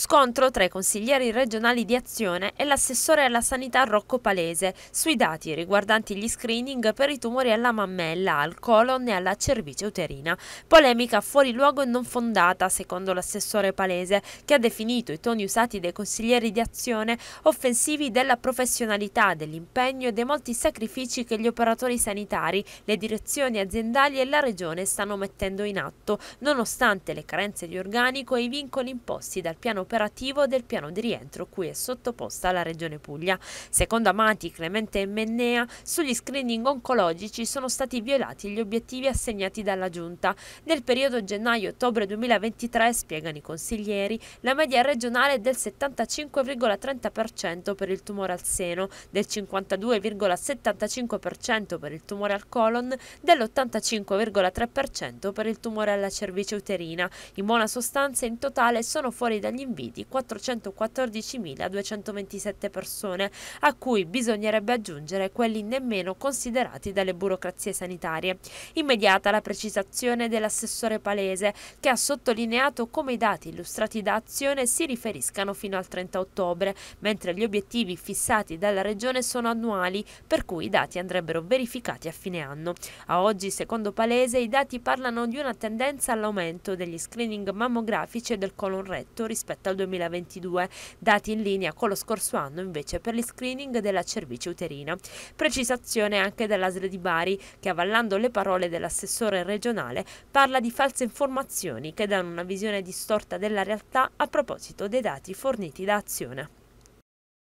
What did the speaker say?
Scontro tra i consiglieri regionali di azione e l'assessore alla sanità Rocco Palese sui dati riguardanti gli screening per i tumori alla mammella, al colon e alla cervice uterina. Polemica fuori luogo e non fondata, secondo l'assessore Palese, che ha definito i toni usati dai consiglieri di azione offensivi della professionalità, dell'impegno e dei molti sacrifici che gli operatori sanitari, le direzioni aziendali e la regione stanno mettendo in atto, nonostante le carenze di organico e i vincoli imposti dal piano operativo del piano di rientro cui è sottoposta la Regione Puglia. Secondo Amati, Clemente e Mennea, sugli screening oncologici sono stati violati gli obiettivi assegnati dalla Giunta. Nel periodo gennaio-ottobre 2023, spiegano i consiglieri, la media regionale è del 75,30% per il tumore al seno, del 52,75% per il tumore al colon, dell'85,3% per il tumore alla cervice uterina. In buona sostanza in totale sono fuori dagli investimenti rimbambiti 414.227 persone, a cui bisognerebbe aggiungere quelli nemmeno considerati dalle burocrazie sanitarie. Immediata la precisazione dell'assessore Palese, che ha sottolineato come i dati illustrati da Azione si riferiscano fino al 30 ottobre, mentre gli obiettivi fissati dalla Regione sono annuali, per cui i dati andrebbero verificati a fine anno. A oggi, secondo Palese, i dati parlano di una tendenza all'aumento degli screening mammografici e del colon retto rispetto rispetto al 2022, dati in linea con lo scorso anno invece per gli screening della cervice uterina. Precisazione anche dell'ASL di Bari che avallando le parole dell'assessore regionale parla di false informazioni che danno una visione distorta della realtà a proposito dei dati forniti da Azione.